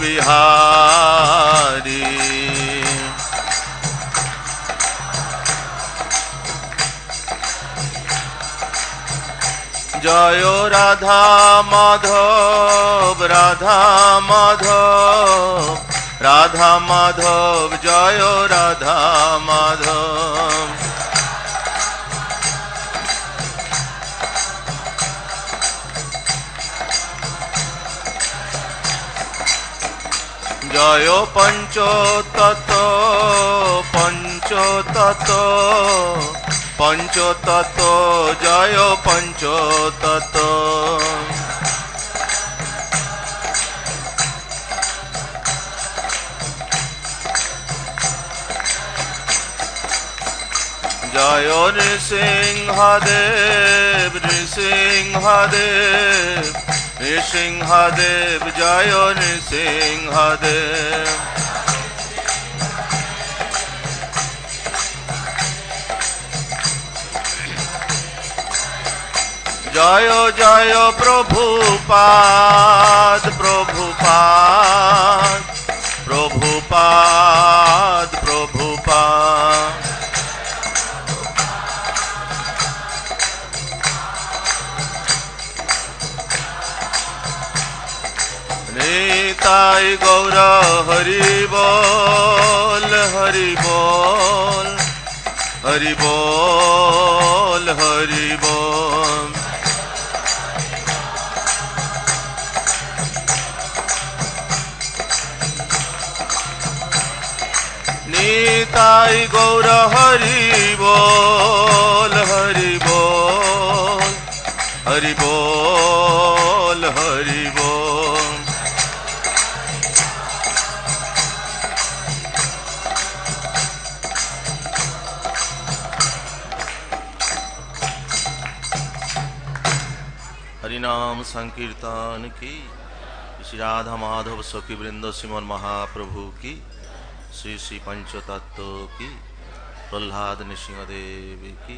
बिहारी जय राधा माधव राधा माधव राधा माधव जय राधा माधव জয় পঞ্চতত পঞ্চতত পঞ্চতত জয় পঞ্চতত জয় নৃসিংহদেব নৃসিংহদেব নৃসিংহদেব জয় নৃসিংহদেব জয় জয় প্রভু প্রভু পাদ পাদ প্রভু পাদ প্রভু পাদ নিতাই গৌর হরি বল হরি বল হরি বল হরি বল নিতাই গৌর হরি বল संकीर्तन की श्री राधा माधव सखी वृंद सिमन महाप्रभु की श्री श्री पंचतत्व की प्रहलाद नृसिंहदेव की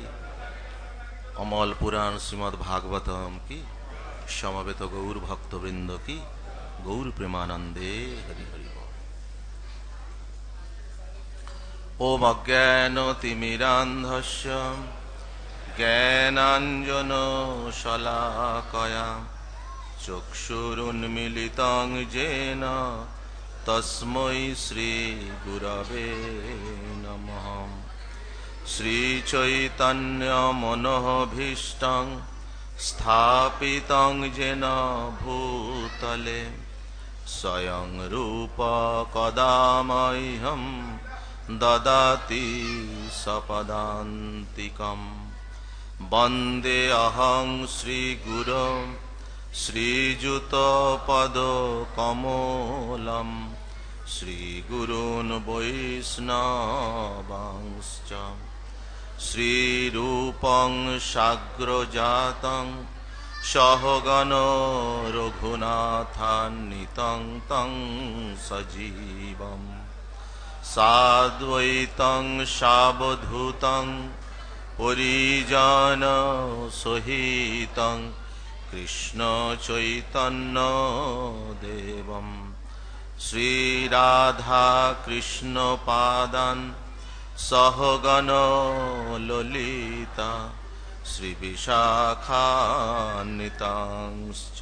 অমল পুরাণ শ্রীমদ্ ভাগবতম কি সমবেত গৌর ভক্তবৃন্দ কি গৌর প্রেমানন্দে হরি হরি ওম অজ্ঞানতিমিরান্ধস্য জ্ঞানাঞ্জন শলাকয়া চক্ষুরুন্মিলিতাং যেন তস্মৈ শ্রীগুরবে নমঃ শ্রীচৈতন্যমনোভীষ্টং স্থাপিতং যেন ভূতলে স্বয়ং রূপ কদা মহ্যম দদাতি সপদান্তিকম বন্দে অহং श्रीयुतपदकमोलम् श्रीगुरून् वैष्णवांश्च श्रीरूपं साग्रजातं सहगण रघुनाथान्वितं तं सजीवम् साद्वैतं सावधूतं परिजनसहितम् কৃষ্ণ চৈতন্য দেবম শ্রীরাধা কৃষ্ণ পাদান সহগণ ললিতা শ্রীবিশাখান্বিতাংশ্চ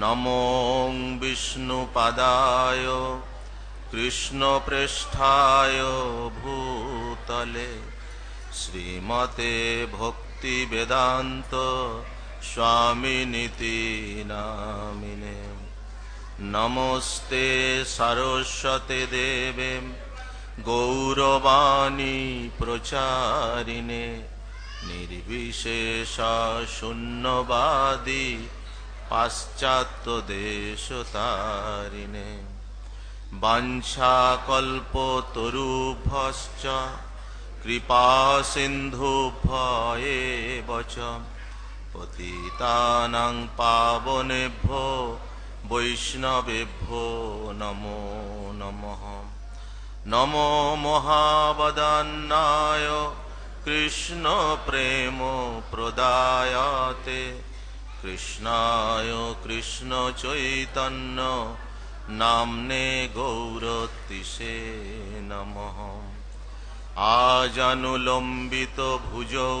নমো বিষ্ণুপদায় কৃষ্ণপৃষ্ঠায় ভূতলে শ্রীমতে ভক্তিবেদান্ত स्वामिनिति নামিনে নমস্তে সরস্বতে দেবে গৌরবাণী প্রচারিণে নির্বিশেষ শূন্যবাদী পাশ্চাত্য দেশ তারিণে বাঞ্ছাকল্প তরুভশ্চ কৃপা সিন্ধুভয়ে বচম পতিতানাং পাবনেভ্য বৈষ্ণবেভ্য নম নম নম মহাবদান্নায় কৃষ্ণ প্রেম প্রদায়তে কৃষ্ণায় কৃষ্ণ চৈতন্য নামনে গৌরতিষে নম আজানুলম্বিত ভুজৌ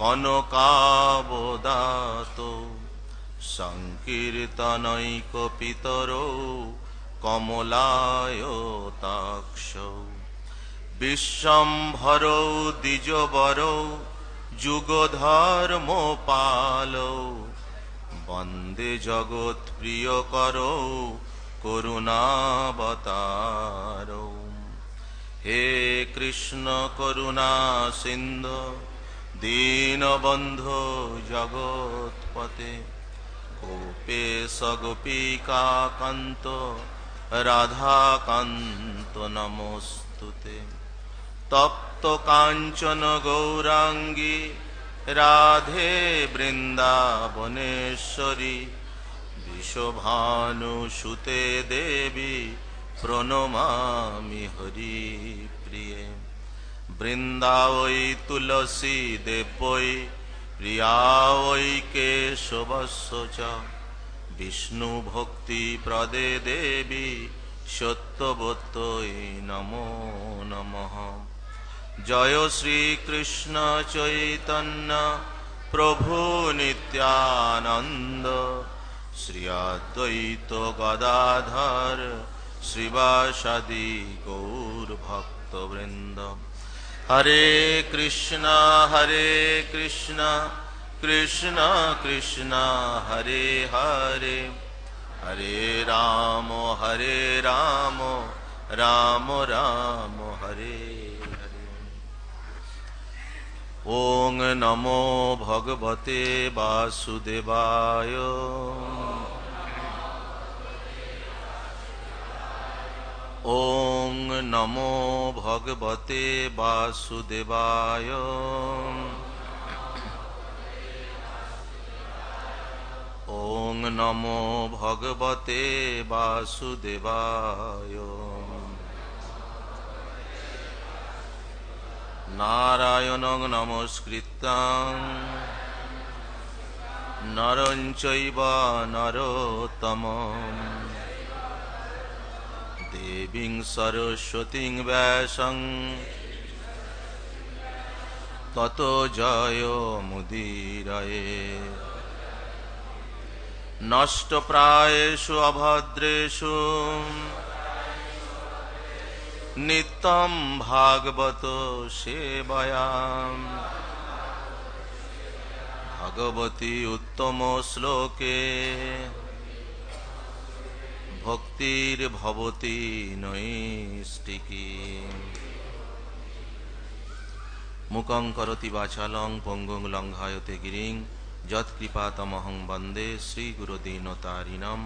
কনকাবদাত সংকীর্তনৈক পিতর কমলায়তাক্ষ বিশ্বম্ভর দ্বিজবর যুগধর্ম পাল বন্দে জগৎ প্রিয় কর করুণাবতার হে কৃষ্ণ করুণা সিন্ধ দীনবন্ধু জগৎপতে গোপেশ গোপিকা কান্ত নমস্তুতে তপ্ত কাঞ্চন গৌরাঙ্গী রাধে বৃন্দাবনেশ্বরী সুতে দেবী প্রণমামি হরি প্রিয়ে বৃন্দাবই তুলসী দেবই প্রিয়াওই কে শোভস্বচ বিষ্ণু ভক্তি প্রদে দেবী সত্যবতই নমো নম জয় শ্রীকৃষ্ণ চৈতন্য প্রভু নিত্যানন্দ শ্রী অদ্বৈত গদাধর শ্রীবাসাদি গৌর ভক্তবৃন্দ हरे कृष्णा हरे कृष्णा कृष्णा कृष्णा हरे हरे हरे राम हरे राम राम राम हरे हरे ओं नमो भगवते वासुदेवाय ওং নমো ভগবতে বাসুদেবায় ওং নমো ভগবতে বাসুদেবায় নারায়ণ নমস্কৃত নরঞ্চৈব নরোত্তমম দেবী সরস্বতী ব্যাসং তত জয় মুদির নষ্ট প্রায়ু অভদ্রেশু নিত্যম ভাগবত সেবয়াম ভগবতী উত্তম শ্লোকে ভক্তির ভক্তির্ভবতি নৈষ্টিকী মুকং করতি বাচালং পঙ্গু লঙ্ঘায়তে গিরিং যৎকৃপাতমহং বন্দে শ্রীগুরুদীনতারিণম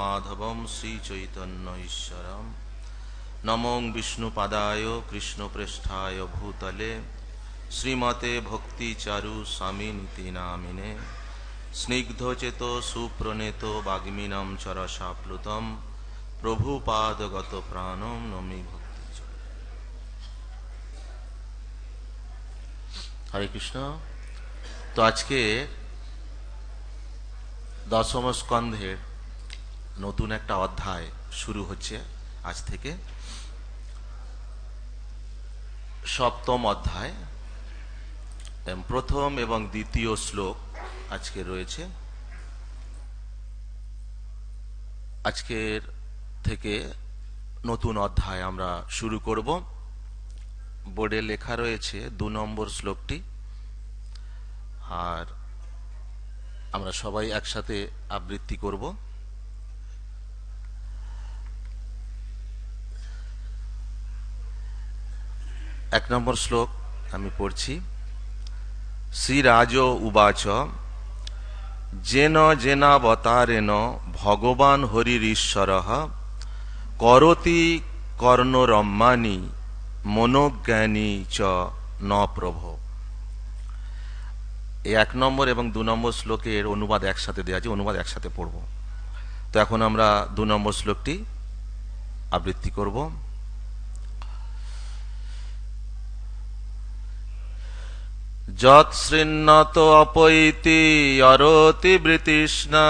মাধবম শ্রীচৈতন্য ঈশ্বরম নমং বিষ্ণুপাদায় কৃষ্ণপৃষ্ঠায় ভূতলে শ্রীমতে ভক্তিচারু স্বামী নীতি নামিনে স্নিগ্ধচেত সুপ্রণেত বাগ্মিনম চরসাপ্লুতম প্রভুপাদগত প্রাণম নমি ভক্তি হরে কৃষ্ণ তো আজকে দশম স্কন্ধের নতুন একটা অধ্যায় শুরু হচ্ছে আজ থেকে সপ্তম অধ্যায় প্রথম এবং দ্বিতীয় শ্লোক আজকে রয়েছে আজকের থেকে নতুন অধ্যায় আমরা শুরু করব বোর্ডে লেখা রয়েছে দু নম্বর শ্লোকটি আর আমরা সবাই একসাথে আবৃত্তি করব এক নম্বর শ্লোক আমি পড়ছি শ্রীরাজ উবাচ যেন জেনাবতারেণ ভগবান হরিরীশ্বর করতি কর্ণরম্মানি মনোজ্ঞানী চ ন প্রভ এক নম্বর এবং দু নম্বর শ্লোকের অনুবাদ একসাথে দেওয়া আছে অনুবাদ একসাথে পড়ব তো এখন আমরা দু নম্বর শ্লোকটি আবৃত্তি করবো যৎসৃণত অপৈতি অরতি বৃতৃষ্ণা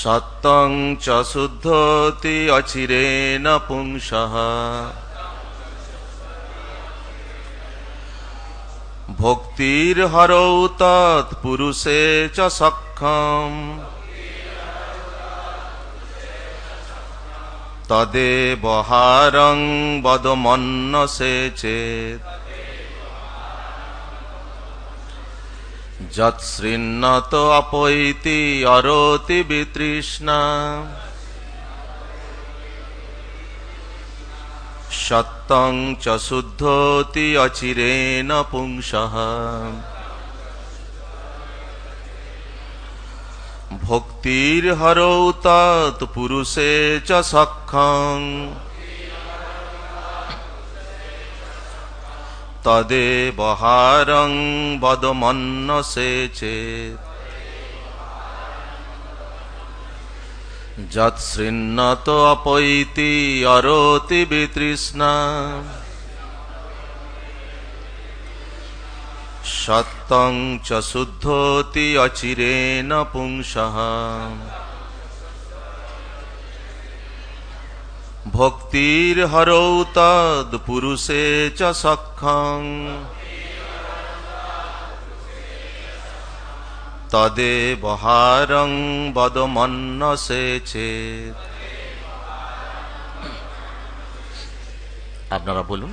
সত্যং চ শুদ্ধতি অচিরে পুংস ভক্তির হরৌ তৎপুরুষে চ সক্ষম তদেবহারং বদমন্ন সেচেত যৎসৃন্নত অপৈতি অরতি বিতৃষ্ণা সত্যং চ শুদ্ধোতি অচিরেণ পুংসঃ ভক্তির ভক্তির্হরৌ তৎপুরুষে চ সক্ষং বহারং বদমন্ন সেচে চেত যৎসৃন্নত অপৈতি অরতি বিতৃষ্ণা সত্যং চ শুদ্ধোতি অচিরেণ পুংসহ ভক্তির হরৌ তদ পুরুষে চ সক্ষং তদে বহারং বদমন্ন সে আপনারা বলুন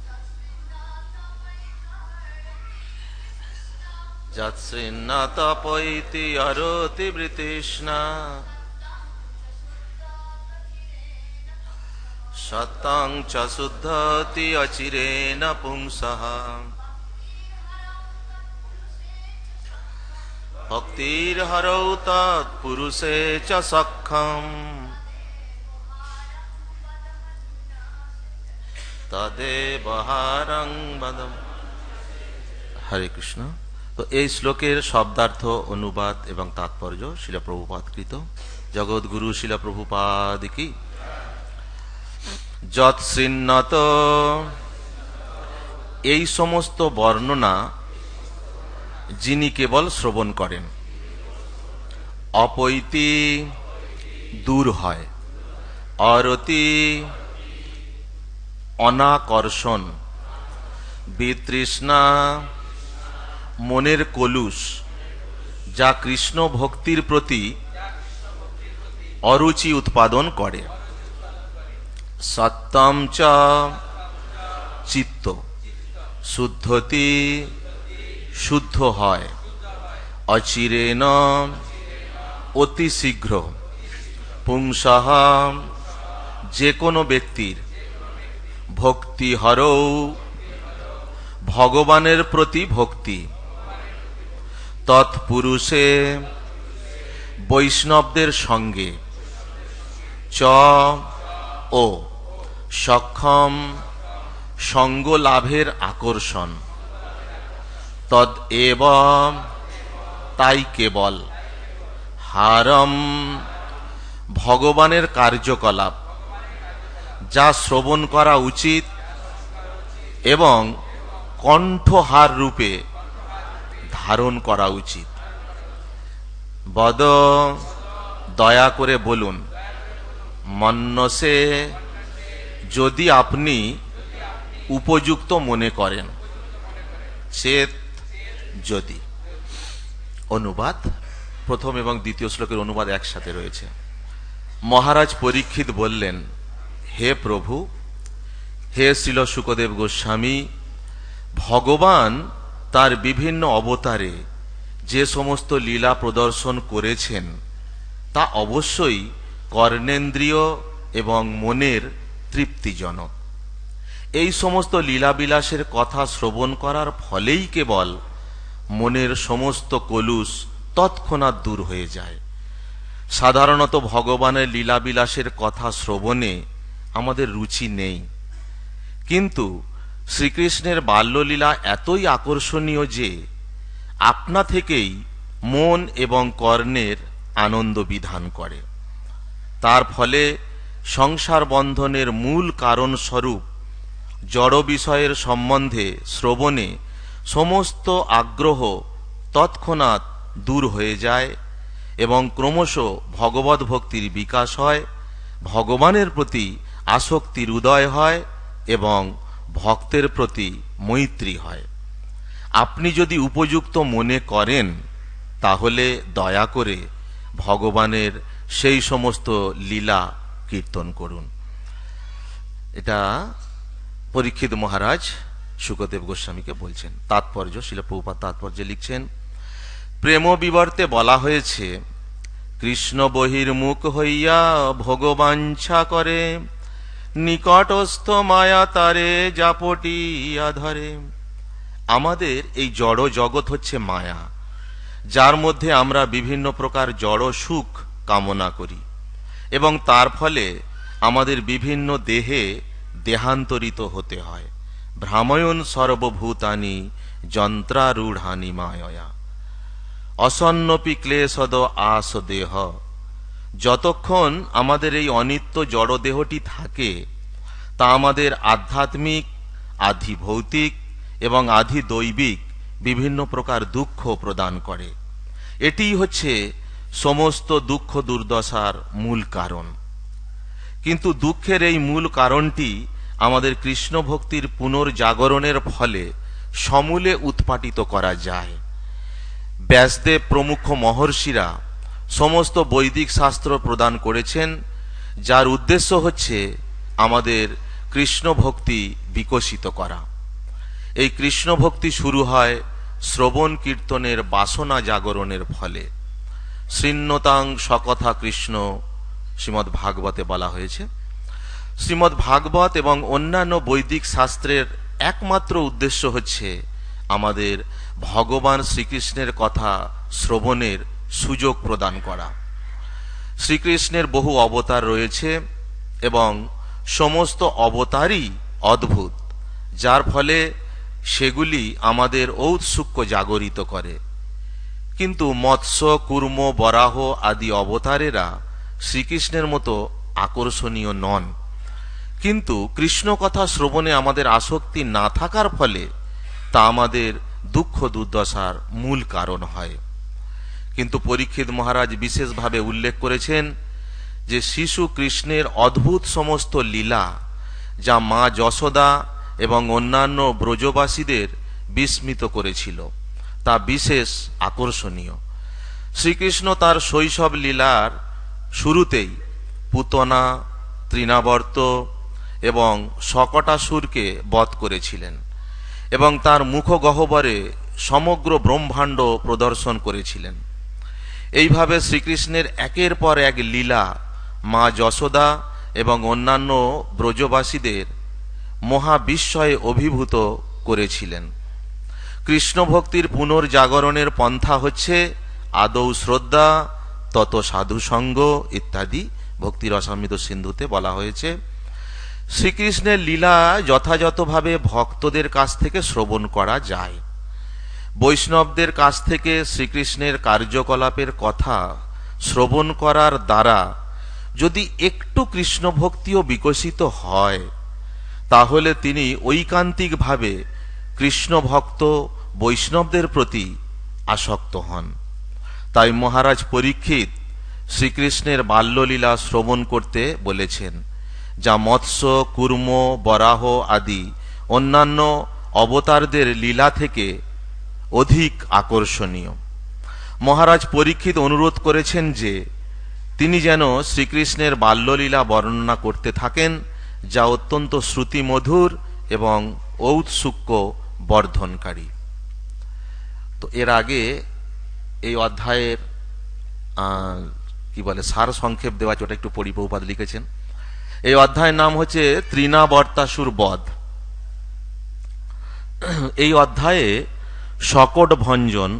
যৎসৃন্না তপৈতি অরতি বৃতৃষ্ণা সত্যং চ শুদ্ধতি অচিরেণ পুংসহ ভক্তির্হরৌ তৎপুরুষে চ সক্ষম তদে বহারং বদম হরে কৃষ্ণ তো এই শ্লোকের শব্দার্থ অনুবাদ এবং তাৎপর্য শিলাপ্রভুপাদকৃত জগৎগুরু শিলাপ্রভুপাদ কি যৎসিন্নত এই সমস্ত বর্ণনা যিনি কেবল শ্রবণ করেন অপৈতি দূর হয় অরতি অনাকর্ষণ বিতৃষ্ণা মনের কলুষ যা কৃষ্ণ ভক্তির প্রতি অরুচি উৎপাদন করে সত্যম চিত্ত শুদ্ধতি শুদ্ধ হয় অচিরে অতি শীঘ্র পুংসাহ যে কোনো ব্যক্তির ভক্তি হরৌ ভগবানের প্রতি ভক্তি তৎপুরুষে বৈষ্ণবদের সঙ্গে চ ও সক্ষম সঙ্গ লাভের আকর্ষণ তদ এবং তাই কেবল হারম ভগবানের কার্যকলাপ যা শ্রবণ করা উচিত এবং কণ্ঠহার রূপে ধারণ করা উচিত বদ দয়া করে বলুন মন্নসে যদি আপনি উপযুক্ত মনে করেন চেত যদি অনুবাদ প্রথম এবং দ্বিতীয় শ্লোকের অনুবাদ একসাথে রয়েছে মহারাজ পরীক্ষিত বললেন হে প্রভু হে শ্রীল সুকদেব গোস্বামী ভগবান তার বিভিন্ন অবতারে যে সমস্ত লীলা প্রদর্শন করেছেন তা অবশ্যই কর্ণেন্দ্রীয় এবং মনের তৃপ্তিজনক এই সমস্ত লীলাবিলাসের কথা শ্রবণ করার ফলেই কেবল মনের সমস্ত কলুষ তৎক্ষণাৎ দূর হয়ে যায় সাধারণত ভগবানের লীলাবিলাসের কথা শ্রবণে আমাদের রুচি নেই কিন্তু শ্রীকৃষ্ণের বাল্যলীলা এতই আকর্ষণীয় যে আপনা থেকেই মন এবং কর্ণের আনন্দ বিধান করে তার ফলে সংসার বন্ধনের মূল কারণ স্বরূপ জড় বিষয়ের সম্বন্ধে শ্রবণে সমস্ত আগ্রহ তৎক্ষণাৎ দূর হয়ে যায় এবং ক্রমশ ভগবত ভক্তির বিকাশ হয় ভগবানের প্রতি আসক্তির উদয় হয় এবং ভক্তের প্রতি মৈত্রী হয় আপনি যদি উপযুক্ত মনে করেন তাহলে দয়া করে ভগবানের সেই সমস্ত লীলা কীর্তন করুন এটা পরীক্ষিত মহারাজ সুখদেব গোস্বামীকে বলছেন তাৎপর্য শিলপ্রভুপাত তাৎপর্য লিখছেন প্রেম বিবর্তে বলা হয়েছে কৃষ্ণ বহির্মুখ হইয়া ভগবাঞ্ছা করে নিকটস্থ মায়া তারে জাপটি ধরে আমাদের এই জড় জগৎ হচ্ছে মায়া যার মধ্যে আমরা বিভিন্ন প্রকার জড় সুখ কামনা করি এবং তার ফলে আমাদের বিভিন্ন দেহে দেহান্তরিত হতে হয় ভ্রাময়ণ সর্বভূতানি যন্ত্রারূঢ়ানি মায়া অসন্নপি ক্লেশদ আস দেহ যতক্ষণ আমাদের এই অনিত্য জড়দেহটি থাকে তা আমাদের আধ্যাত্মিক আধি ভৌতিক এবং আধি দৈবিক বিভিন্ন প্রকার দুঃখ প্রদান করে এটিই হচ্ছে সমস্ত দুঃখ দুর্দশার মূল কারণ কিন্তু দুঃখের এই মূল কারণটি আমাদের কৃষ্ণ ভক্তির পুনর্জাগরণের ফলে সমূলে উৎপাটিত করা যায় ব্যাসদেব প্রমুখ মহর্ষিরা সমস্ত বৈদিক শাস্ত্র প্রদান করেছেন যার উদ্দেশ্য হচ্ছে আমাদের কৃষ্ণ ভক্তি বিকশিত করা এই কৃষ্ণ ভক্তি শুরু হয় শ্রবণ কীর্তনের বাসনা জাগরণের ফলে শৃণ্যতাং সকথা কৃষ্ণ শ্রীমদ্ ভাগবতে বলা হয়েছে শ্রীমদ্ ভাগবত এবং অন্যান্য বৈদিক শাস্ত্রের একমাত্র উদ্দেশ্য হচ্ছে আমাদের ভগবান শ্রীকৃষ্ণের কথা শ্রবণের সুযোগ প্রদান করা শ্রীকৃষ্ণের বহু অবতার রয়েছে এবং সমস্ত অবতারই অদ্ভুত যার ফলে সেগুলি আমাদের ঔৎসুক্য জাগরিত করে কিন্তু মৎস্য কুর্ম বরাহ আদি অবতারেরা শ্রীকৃষ্ণের মতো আকর্ষণীয় নন কিন্তু কৃষ্ণ কথা শ্রবণে আমাদের আসক্তি না থাকার ফলে তা আমাদের দুঃখ দুর্দশার মূল কারণ হয় কিন্তু পরীক্ষিত মহারাজ বিশেষভাবে উল্লেখ করেছেন যে শিশু কৃষ্ণের অদ্ভুত সমস্ত লীলা যা মা যশোদা এবং অন্যান্য ব্রজবাসীদের বিস্মিত করেছিল তা বিশেষ আকর্ষণীয় শ্রীকৃষ্ণ তার শৈশব লীলার শুরুতেই পুতনা তৃণাবর্ত এবং শকটাসুরকে বধ করেছিলেন এবং তার মুখগহ্বরে সমগ্র ব্রহ্মাণ্ড প্রদর্শন করেছিলেন এইভাবে শ্রীকৃষ্ণের একের পর এক লীলা মা যশোদা এবং অন্যান্য ব্রজবাসীদের মহাবিস্ময়ে অভিভূত করেছিলেন কৃষ্ণভক্তির পুনর্জাগরণের পন্থা হচ্ছে আদৌ শ্রদ্ধা তত সাধুসঙ্গ ইত্যাদি ভক্তির ভক্তিরসামৃত সিন্ধুতে বলা হয়েছে শ্রীকৃষ্ণের লীলা যথাযথভাবে ভক্তদের কাছ থেকে শ্রবণ করা যায় বৈষ্ণবদের কাছ থেকে শ্রীকৃষ্ণের কার্যকলাপের কথা শ্রবণ করার দ্বারা যদি একটু কৃষ্ণভক্তিও বিকশিত হয় তাহলে তিনি ঐকান্তিকভাবে কৃষ্ণভক্ত বৈষ্ণবদের প্রতি আসক্ত হন তাই মহারাজ পরীক্ষিত শ্রীকৃষ্ণের বাল্যলীলা শ্রবণ করতে বলেছেন যা মৎস্য কুর্ম বরাহ আদি অন্যান্য অবতারদের লীলা থেকে অধিক আকর্ষণীয় মহারাজ পরীক্ষিত অনুরোধ করেছেন যে তিনি যেন শ্রীকৃষ্ণের বাল্যলীলা বর্ণনা করতে থাকেন যা অত্যন্ত শ্রুতিমধুর এবং ঔৎসুক্য বর্ধনকারী তো এর আগে এই অধ্যায়ের কি বলে সার সংক্ষেপ দেওয়া আছে ওটা একটু পরিপৌপাদ লিখেছেন এই অধ্যায়ের নাম হচ্ছে তৃণাবর্তাসুর বধ এই অধ্যায়ে সকট ভঞ্জন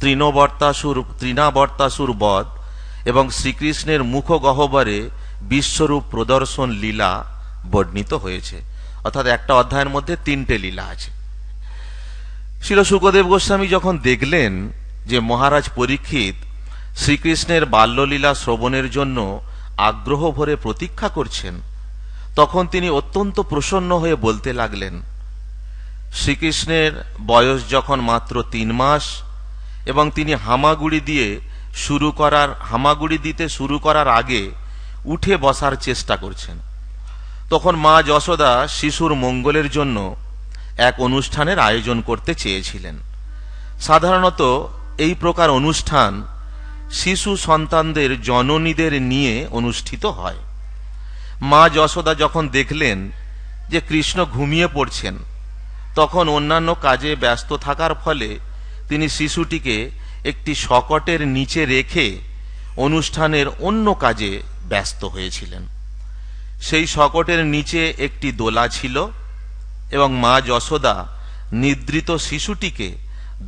তৃণবর্তাসুর তৃণাবর্তাসুর বধ এবং শ্রীকৃষ্ণের মুখগহ্বরে বিশ্বরূপ প্রদর্শন লীলা বর্ণিত হয়েছে অর্থাৎ একটা অধ্যায়ের মধ্যে তিনটে লীলা আছে শিল সুখদেব গোস্বামী যখন দেখলেন যে মহারাজ পরীক্ষিত শ্রীকৃষ্ণের বাল্যলীলা শ্রবণের জন্য আগ্রহ ভরে প্রতীক্ষা করছেন তখন তিনি অত্যন্ত প্রসন্ন হয়ে বলতে লাগলেন শ্রীকৃষ্ণের বয়স যখন মাত্র তিন মাস এবং তিনি হামাগুড়ি দিয়ে শুরু করার হামাগুড়ি দিতে শুরু করার আগে উঠে বসার চেষ্টা করছেন তখন মা যশোদা শিশুর মঙ্গলের জন্য এক অনুষ্ঠানের আয়োজন করতে চেয়েছিলেন সাধারণত এই প্রকার অনুষ্ঠান শিশু সন্তানদের জননীদের নিয়ে অনুষ্ঠিত হয় মা যশোদা যখন দেখলেন যে কৃষ্ণ ঘুমিয়ে পড়ছেন তখন অন্যান্য কাজে ব্যস্ত থাকার ফলে তিনি শিশুটিকে একটি শকটের নিচে রেখে অনুষ্ঠানের অন্য কাজে ব্যস্ত হয়েছিলেন সেই শকটের নিচে একটি দোলা ছিল এবং মা যশোদা নিদ্রিত শিশুটিকে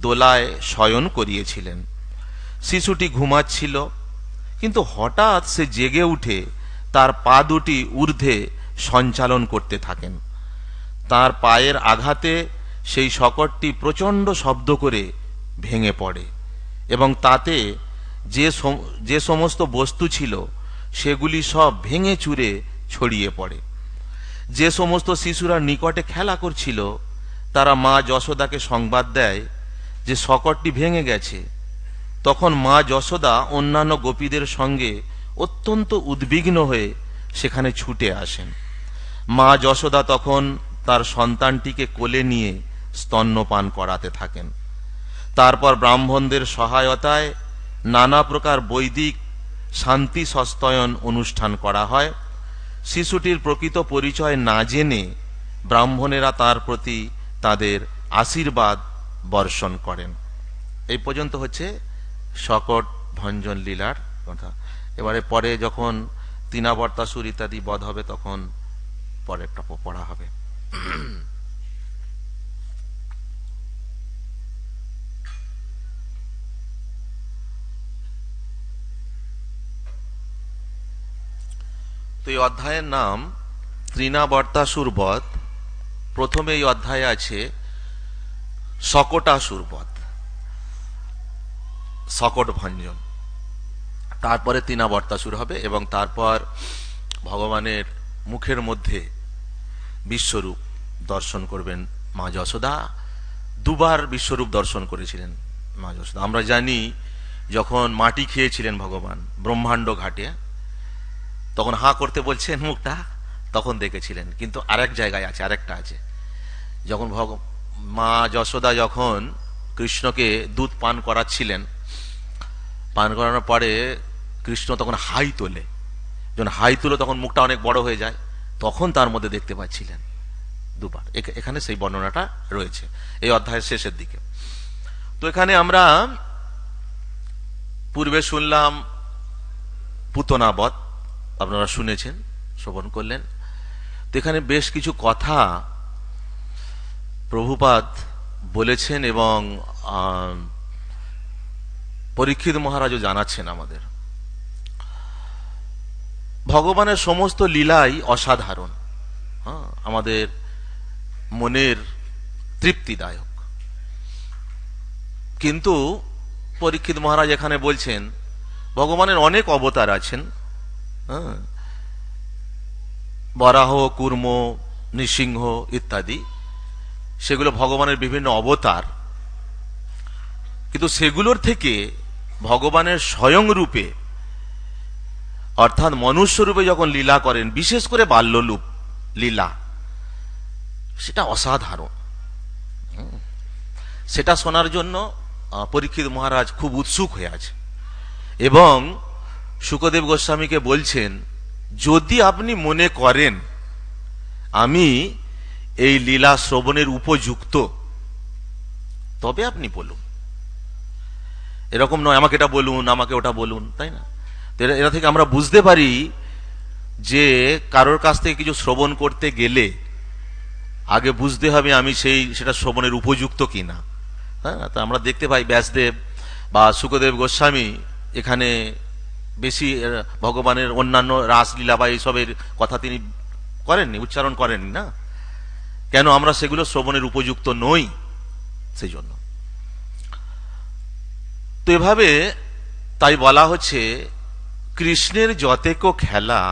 দোলায় শয়ন করিয়েছিলেন শিশুটি ঘুমাচ্ছিল কিন্তু হঠাৎ সে জেগে উঠে তার পা দুটি ঊর্ধ্বে সঞ্চালন করতে থাকেন তার পায়ের আঘাতে সেই শকটটি প্রচণ্ড শব্দ করে ভেঙে পড়ে এবং তাতে যে যে সমস্ত বস্তু ছিল সেগুলি সব ভেঙে চুরে ছড়িয়ে পড়ে যে সমস্ত শিশুরা নিকটে খেলা করছিল তারা মা যশোদাকে সংবাদ দেয় যে শকটটি ভেঙে গেছে তখন মা যশোদা অন্যান্য গোপীদের সঙ্গে অত্যন্ত উদ্বিগ্ন হয়ে সেখানে ছুটে আসেন মা যশোদা তখন তার সন্তানটিকে কোলে নিয়ে স্তন্যপান করাতে থাকেন তারপর ব্রাহ্মণদের সহায়তায় নানা প্রকার বৈদিক শান্তি সস্তয়ন অনুষ্ঠান করা হয় শিশুটির প্রকৃত পরিচয় না জেনে ব্রাহ্মণেরা তার প্রতি তাদের আশীর্বাদ বর্ষণ করেন এই পর্যন্ত হচ্ছে শকট ভঞ্জন লীলার কথা এবারে পরে যখন তিনাবর্তাসুর ইত্যাদি বধ হবে তখন টপ পড়া হবে তো এই অধ্যায়ের নাম তৃণাবর্তাসুর বধ প্রথমে এই অধ্যায়ে আছে সকটাসুর বধ সকট ভঞ্জন তারপরে তৃণাবর্তাসুর হবে এবং তারপর ভগবানের মুখের মধ্যে বিশ্বরূপ দর্শন করবেন মা যশোদা দুবার বিশ্বরূপ দর্শন করেছিলেন মা যশোদা আমরা জানি যখন মাটি খেয়েছিলেন ভগবান ব্রহ্মাণ্ড ঘাটে তখন হাঁ করতে বলছেন মুখটা তখন দেখেছিলেন কিন্তু আরেক জায়গায় আছে আরেকটা আছে যখন ভগ মা যশোদা যখন কৃষ্ণকে দুধ পান করাচ্ছিলেন পান করানোর পরে কৃষ্ণ তখন হাই তোলে যখন হাই তুলো তখন মুখটা অনেক বড় হয়ে যায় তখন তার মধ্যে দেখতে পাচ্ছিলেন দুবার এখানে সেই বর্ণনাটা রয়েছে এই অধ্যায়ের শেষের দিকে তো এখানে আমরা পূর্বে শুনলাম পুতনাবধ আপনারা শুনেছেন শ্রবণ করলেন তো এখানে বেশ কিছু কথা প্রভুপাত বলেছেন এবং পরীক্ষিত মহারাজও জানাচ্ছেন আমাদের ভগবানের সমস্ত লীলাই অসাধারণ হ্যাঁ আমাদের মনের তৃপ্তিদায়ক কিন্তু পরীক্ষিত মহারাজ এখানে বলছেন ভগবানের অনেক অবতার আছেন হ্যাঁ, বরাহ কুর্ম নৃসিংহ ইত্যাদি সেগুলো ভগবানের বিভিন্ন অবতার কিন্তু সেগুলোর থেকে ভগবানের স্বয়ং রূপে অর্থাৎ মনুষ্যরূপে যখন লীলা করেন বিশেষ করে বাল্যলুপ লীলা সেটা অসাধারণ সেটা শোনার জন্য পরীক্ষিত মহারাজ খুব উৎসুক হয়ে আছে এবং সুখদেব গোস্বামীকে বলছেন যদি আপনি মনে করেন আমি এই লীলা শ্রবণের উপযুক্ত তবে আপনি বলুন এরকম নয় আমাকে এটা বলুন আমাকে ওটা বলুন তাই না এরা থেকে আমরা বুঝতে পারি যে কারোর কাছ থেকে কিছু শ্রবণ করতে গেলে আগে বুঝতে হবে আমি সেই সেটা শ্রবণের উপযুক্ত কিনা হ্যাঁ তা আমরা দেখতে পাই ব্যাসদেব বা সুখদেব গোস্বামী এখানে বেশি ভগবানের অন্যান্য রাসলীলা বা এইসবের কথা তিনি করেননি উচ্চারণ করেননি না কেন আমরা সেগুলো শ্রবণের উপযুক্ত নই সেই জন্য তো এভাবে তাই বলা হচ্ছে কৃষ্ণের যতেক খেলা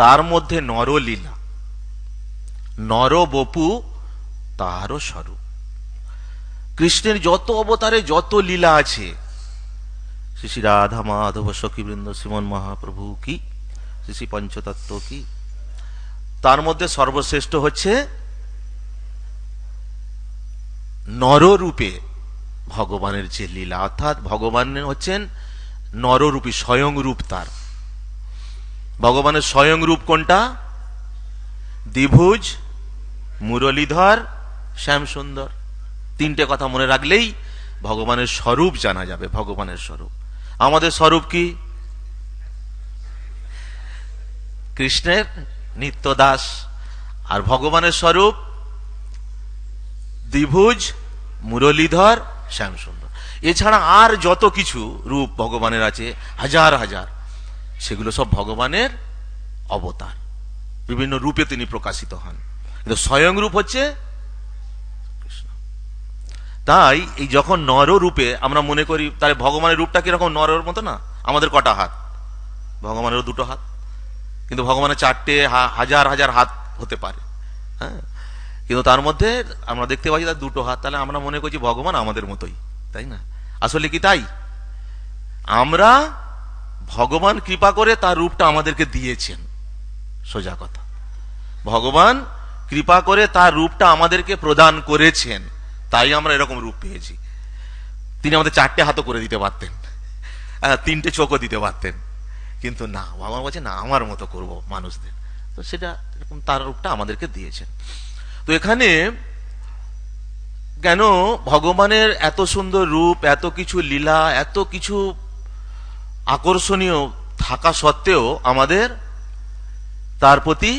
তার মধ্যে নরলীলা নর বপু তাহারও স্বরূপ কৃষ্ণের যত অবতারে যত লীলা আছে শ্রী শ্রী রাধা মাধব সখীবৃন্দ শ্রীমন মহাপ্রভু কি শ্রী শ্রী পঞ্চতত্ত্ব কি তার মধ্যে সর্বশ্রেষ্ঠ হচ্ছে নররূপে ভগবানের যে লীলা অর্থাৎ ভগবান হচ্ছেন নররূপী স্বয়ংরূপ তার ভগবানের স্বয়ংরূপ কোনটা দ্বিভুজ মুরলীধর শ্যামসুন্দর তিনটে কথা মনে রাখলেই ভগবানের স্বরূপ জানা যাবে ভগবানের স্বরূপ আমাদের স্বরূপ কি কৃষ্ণের নিত্য দাস আর ভগবানের স্বরূপ দ্বিভুজ মুরলীধর শ্যামসুন্দর এছাড়া আর যত কিছু রূপ ভগবানের আছে হাজার হাজার সেগুলো সব ভগবানের অবতার বিভিন্ন রূপে তিনি প্রকাশিত হন কিন্তু স্বয়ং রূপ হচ্ছে তাই এই যখন নর রূপে আমরা মনে করি তাহলে ভগবানের রূপটা কিরকম নরের মতো না আমাদের কটা হাত ভগবানেরও দুটো হাত কিন্তু ভগবানের চারটে হাজার হাজার হাত হতে পারে হ্যাঁ কিন্তু তার মধ্যে আমরা দেখতে পাচ্ছি তার দুটো হাত তাহলে আমরা মনে করছি ভগবান আমাদের মতোই তাই না আসলে কি তাই আমরা ভগবান কৃপা করে তার রূপটা আমাদেরকে দিয়েছেন সোজা কথা ভগবান কৃপা করে তার রূপটা আমাদেরকে প্রদান করেছেন তাই আমরা এরকম রূপ পেয়েছি তিনি আমাদের চারটে হাতও করে দিতে পারতেন তিনটে চোখও দিতে পারতেন কিন্তু না ভগবান বলছে না আমার মতো করব মানুষদের তো সেটা এরকম তার রূপটা আমাদেরকে দিয়েছেন তো এখানে কেন ভগবানের এত সুন্দর রূপ এত কিছু লীলা এত কিছু আকর্ষণীয় থাকা সত্ত্বেও আমাদের তার প্রতি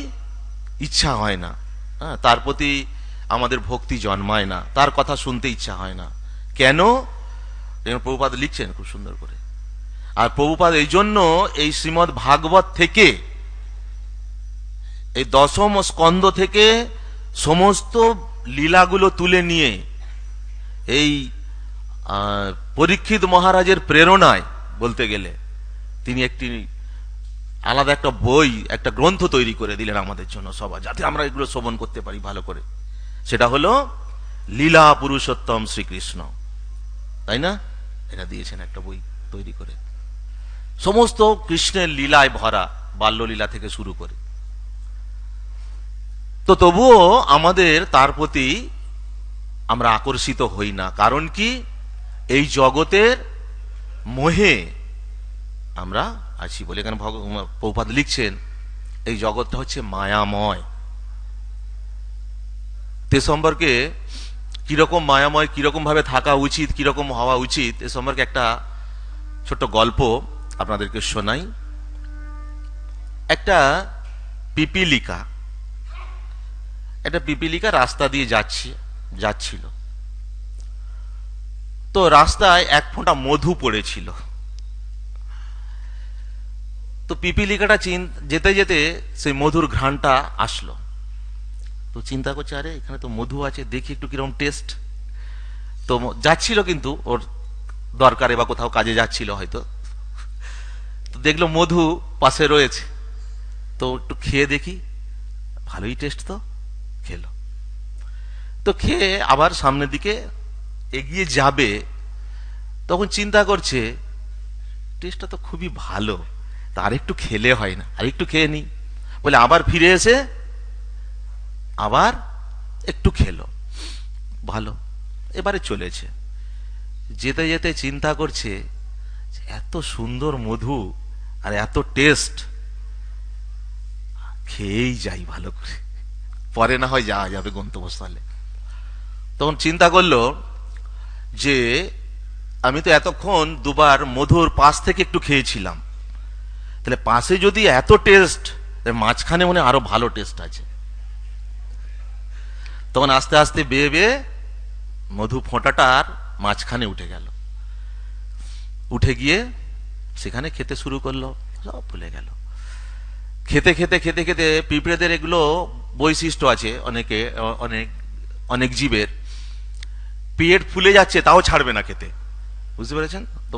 ইচ্ছা হয় না হ্যাঁ তার প্রতি আমাদের ভক্তি জন্মায় না তার কথা শুনতে ইচ্ছা হয় না কেন প্রভুপাদ লিখছেন খুব সুন্দর করে আর প্রভুপাদ এই জন্য এই শ্রীমদ ভাগবত থেকে এই দশম স্কন্ধ থেকে সমস্ত লীলাগুলো তুলে নিয়ে এই পরীক্ষিত মহারাজের প্রেরণায় বলতে গেলে তিনি একটি আলাদা একটা বই একটা গ্রন্থ তৈরি করে দিলেন আমাদের জন্য সবাই যাতে আমরা এগুলো শ্রবণ করতে পারি ভালো করে সেটা হলো লীলা পুরুষোত্তম শ্রীকৃষ্ণ তাই না এটা দিয়েছেন একটা বই তৈরি করে সমস্ত কৃষ্ণের লীলায় ভরা বাল্যলীলা থেকে শুরু করে তো তবুও আমাদের তার প্রতি আমরা আকর্ষিত হই না কারণ কি এই জগতের মোহে আমরা আছি বলে এখানে প্রপাত লিখছেন এই জগৎটা হচ্ছে মায়াময় তে সম্পর্কে কীরকম মায়াময় কীরকমভাবে থাকা উচিত কীরকম হওয়া উচিত এ সম্পর্কে একটা ছোট্ট গল্প আপনাদেরকে শোনাই একটা পিপিলিকা একটা পিপিলিকা রাস্তা দিয়ে যাচ্ছে যাচ্ছিল তো রাস্তায় এক ফোঁটা মধু পড়েছিল তো পিপিলিকাটা চিন যেতে যেতে সেই মধুর ঘ্রাণটা আসলো তো চিন্তা করছে আরে এখানে তো মধু আছে দেখি একটু কিরকম টেস্ট তো যাচ্ছিল কিন্তু ওর দরকারে বা কোথাও কাজে যাচ্ছিল হয়তো তো দেখলো মধু পাশে রয়েছে তো একটু খেয়ে দেখি ভালোই টেস্ট তো খেলো তো খেয়ে আবার সামনের দিকে এগিয়ে যাবে তখন চিন্তা করছে টেস্টটা তো খুবই ভালো তা আরেকটু খেলে হয় না আরেকটু খেয়ে নি বলে আবার ফিরে এসে আবার একটু খেলো ভালো এবারে চলেছে যেতে যেতে চিন্তা করছে এত সুন্দর মধু আর এত টেস্ট খেয়েই যাই ভালো করে পরে না হয় যাওয়া যাবে গন্তব্যস্থলে তখন চিন্তা করলো যে আমি তো এতক্ষণ দুবার মধুর পাশ থেকে একটু খেয়েছিলাম তাহলে পাশে যদি এত টেস্ট মাঝখানে মনে আরো ভালো টেস্ট আছে তখন আস্তে আস্তে বেয়ে বেয়ে মধু ফোঁটাটার মাঝখানে উঠে গেল উঠে গিয়ে সেখানে খেতে শুরু করলো সব ভুলে গেল খেতে খেতে খেতে খেতে পিঁপড়েদের এগুলো বৈশিষ্ট্য আছে অনেকে অনেক অনেক জীবের পেট ফুলে যাচ্ছে তাও ছাড়বে না খেতে বুঝতে পেরেছেন তো